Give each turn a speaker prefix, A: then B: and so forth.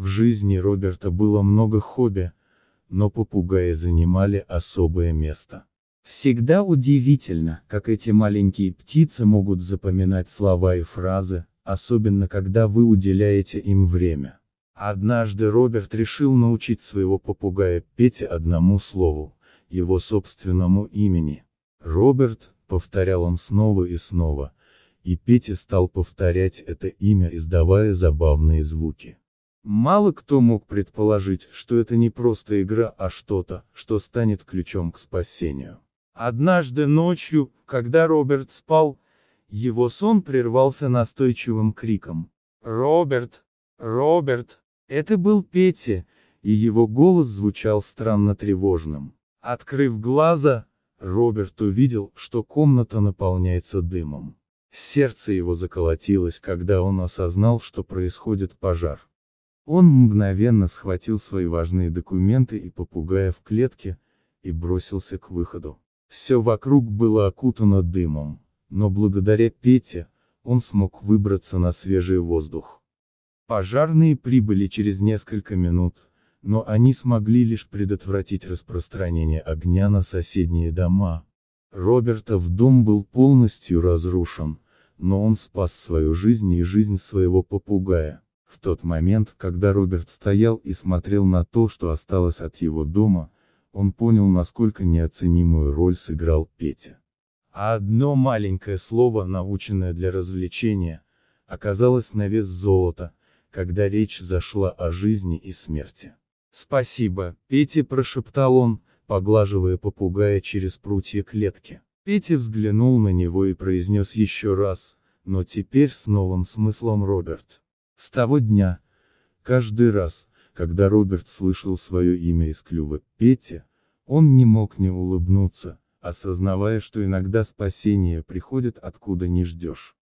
A: В жизни Роберта было много хобби, но попугаи занимали особое место. Всегда удивительно, как эти маленькие птицы могут запоминать слова и фразы, особенно когда вы уделяете им время. Однажды Роберт решил научить своего попугая Пете одному слову, его собственному имени. Роберт, повторял он снова и снова, и Петя стал повторять это имя, издавая забавные звуки. Мало кто мог предположить, что это не просто игра, а что-то, что станет ключом к спасению. Однажды ночью, когда Роберт спал, его сон прервался настойчивым криком. «Роберт! Роберт!» Это был Петя, и его голос звучал странно тревожным. Открыв глаза, Роберт увидел, что комната наполняется дымом. Сердце его заколотилось, когда он осознал, что происходит пожар. Он мгновенно схватил свои важные документы и попугая в клетке, и бросился к выходу. Все вокруг было окутано дымом, но благодаря Пете, он смог выбраться на свежий воздух. Пожарные прибыли через несколько минут, но они смогли лишь предотвратить распространение огня на соседние дома. Робертов дом был полностью разрушен, но он спас свою жизнь и жизнь своего попугая. В тот момент, когда Роберт стоял и смотрел на то, что осталось от его дома, он понял, насколько неоценимую роль сыграл Петя. А одно маленькое слово, наученное для развлечения, оказалось на вес золота, когда речь зашла о жизни и смерти. «Спасибо, Петя», — прошептал он, поглаживая попугая через прутья клетки. Петя взглянул на него и произнес еще раз, но теперь с новым смыслом Роберт. С того дня, каждый раз, когда Роберт слышал свое имя из клюва Пети, он не мог не улыбнуться, осознавая, что иногда спасение приходит откуда не ждешь.